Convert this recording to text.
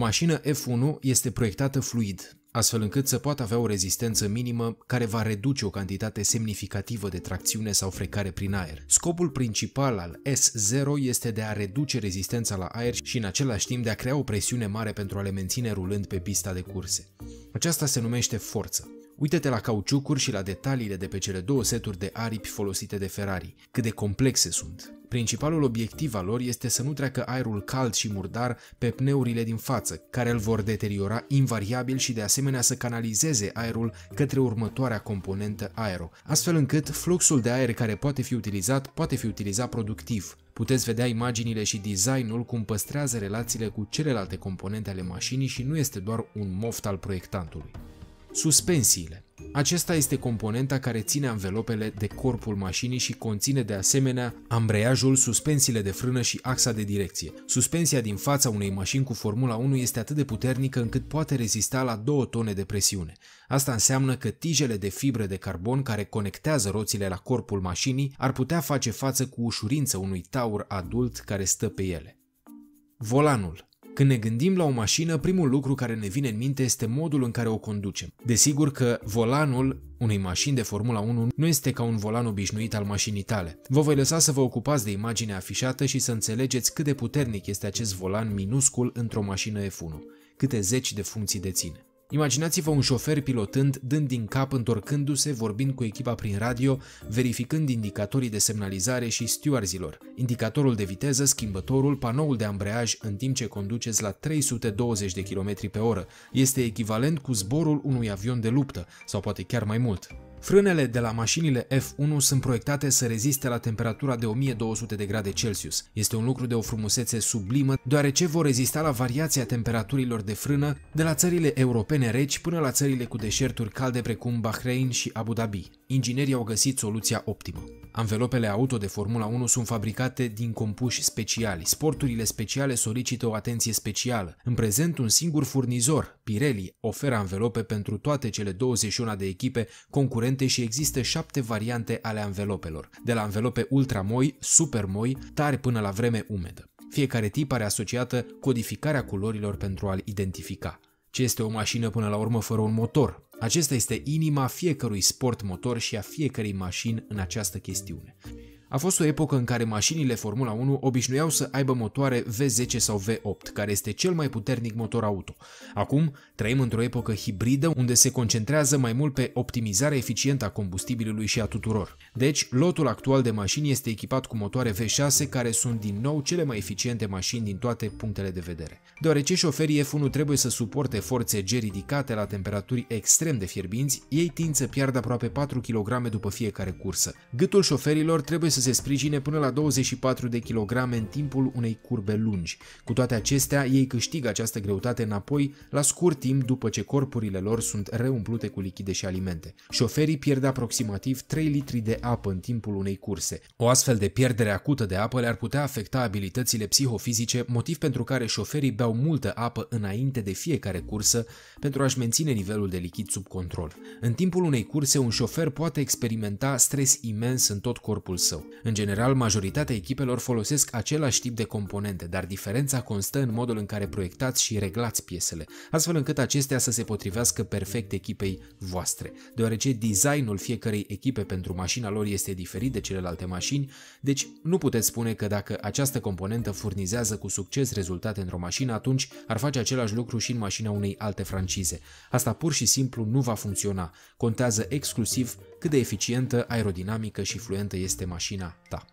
mașină F1 este proiectată fluid, astfel încât să poată avea o rezistență minimă care va reduce o cantitate semnificativă de tracțiune sau frecare prin aer. Scopul principal al S0 este de a reduce rezistența la aer și în același timp de a crea o presiune mare pentru a le menține rulând pe pista de curse. Aceasta se numește forță. Uită-te la cauciucuri și la detaliile de pe cele două seturi de aripi folosite de Ferrari, cât de complexe sunt. Principalul obiectiv al lor este să nu treacă aerul cald și murdar pe pneurile din față, care îl vor deteriora invariabil și de asemenea să canalizeze aerul către următoarea componentă aero, astfel încât fluxul de aer care poate fi utilizat poate fi utilizat productiv. Puteți vedea imaginile și designul cum păstrează relațiile cu celelalte componente ale mașinii și nu este doar un moft al proiectantului suspensiile. Acesta este componenta care ține anvelopele de corpul mașinii și conține de asemenea ambreiajul, suspensiile de frână și axa de direcție. Suspensia din fața unei mașini cu Formula 1 este atât de puternică încât poate rezista la 2 tone de presiune. Asta înseamnă că tijele de fibre de carbon care conectează roțile la corpul mașinii ar putea face față cu ușurință unui taur adult care stă pe ele. Volanul când ne gândim la o mașină, primul lucru care ne vine în minte este modul în care o conducem. Desigur că volanul unei mașini de Formula 1 nu este ca un volan obișnuit al mașinii tale. Vă voi lăsa să vă ocupați de imaginea afișată și să înțelegeți cât de puternic este acest volan minuscul într-o mașină F1, câte zeci de funcții deține. Imaginați-vă un șofer pilotând, dând din cap, întorcându-se, vorbind cu echipa prin radio, verificând indicatorii de semnalizare și stewardzilor. indicatorul de viteză, schimbătorul, panoul de ambreiaj în timp ce conduceți la 320 de km pe oră. Este echivalent cu zborul unui avion de luptă, sau poate chiar mai mult. Frânele de la mașinile F1 sunt proiectate să reziste la temperatura de 1200 de grade Celsius. Este un lucru de o frumusețe sublimă, deoarece vor rezista la variația temperaturilor de frână de la țările europene reci până la țările cu deșerturi calde precum Bahrain și Abu Dhabi inginerii au găsit soluția optimă. Anvelopele auto de Formula 1 sunt fabricate din compuși speciali. Sporturile speciale solicită o atenție specială. În prezent, un singur furnizor, Pirelli, oferă anvelope pentru toate cele 21 de echipe concurente și există șapte variante ale anvelopelor, de la anvelope ultramoi, supermoi, tari până la vreme umedă. Fiecare tip are asociată codificarea culorilor pentru a-l identifica. Ce este o mașină până la urmă fără un motor? Acesta este inima fiecărui sport motor și a fiecărei mașini în această chestiune. A fost o epocă în care mașinile Formula 1 obișnuiau să aibă motoare V10 sau V8, care este cel mai puternic motor auto. Acum trăim într-o epocă hibridă unde se concentrează mai mult pe optimizarea eficientă a combustibilului și a tuturor. Deci, lotul actual de mașini este echipat cu motoare V6 care sunt din nou cele mai eficiente mașini din toate punctele de vedere. Deoarece șoferii F1 trebuie să suporte forțe G ridicate la temperaturi extrem de fierbinți, ei tind să piardă aproape 4 kg după fiecare cursă. Gâtul șoferilor trebuie să să se sprijine până la 24 de kilograme în timpul unei curbe lungi. Cu toate acestea, ei câștigă această greutate înapoi la scurt timp după ce corpurile lor sunt reumplute cu lichide și alimente. Șoferii pierd aproximativ 3 litri de apă în timpul unei curse. O astfel de pierdere acută de apă le-ar putea afecta abilitățile psihofizice, motiv pentru care șoferii beau multă apă înainte de fiecare cursă pentru a-și menține nivelul de lichid sub control. În timpul unei curse, un șofer poate experimenta stres imens în tot corpul său. În general, majoritatea echipelor folosesc același tip de componente, dar diferența constă în modul în care proiectați și reglați piesele, astfel încât acestea să se potrivească perfect echipei voastre. Deoarece designul fiecarei echipe pentru mașina lor este diferit de celelalte mașini, deci nu puteți spune că dacă această componentă furnizează cu succes rezultate într-o mașină, atunci ar face același lucru și în mașina unei alte francize. Asta pur și simplu nu va funcționa. Contează exclusiv cât de eficientă, aerodinamică și fluentă este mașina ta.